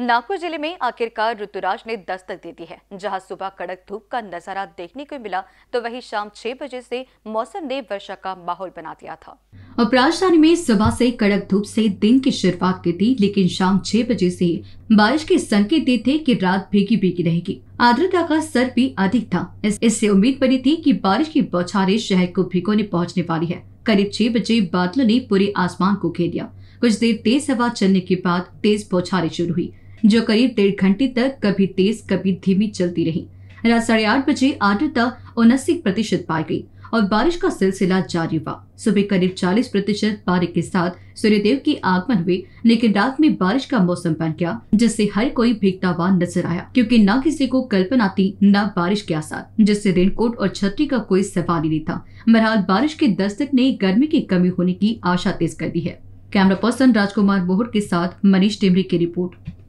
नागपुर जिले में आखिरकार ऋतुराज ने दस्तक दे दी है जहां सुबह कड़क धूप का नजारा देखने को मिला तो वहीं शाम छह बजे से मौसम ने वर्षा का माहौल बना दिया था अब राजधानी में सुबह से कड़क धूप से दिन की शुरुआत की थी लेकिन शाम छह बजे से बारिश के संकेत ये थे कि रात भीगी भीगी रहेगी आर्द्रता का स्तर भी अधिक था इससे उम्मीद बनी थी की बारिश की बौछारे शहर को भिगोने पहुँचने वाली है करीब छह बजे बादलों ने पूरे आसमान को घेर दिया कुछ देर तेज हवा चलने के बाद तेज बौछारें शुरू हुई जो करीब डेढ़ घंटे तक कभी तेज कभी धीमी चलती रही रात साढ़े आठ बजे आर्द्रता उनासी प्रतिशत पाई गई और बारिश का सिलसिला जारी हुआ सुबह करीब 40 प्रतिशत बारिश के साथ सूर्यदेव के आगमन हुए लेकिन रात में बारिश का मौसम बन गया जिससे हर कोई भीगता हुआ नजर आया क्योंकि न किसी को कल्पना थी न बारिश के आसार जिससे रेनकोट और छतरी का कोई सवाल ही नहीं था बहरहाल बारिश के दस्तक ने गर्मी की कमी होने की आशा तेज कर दी है कैमरा पर्सन राजकुमार मोहर के साथ मनीष टिमरी की रिपोर्ट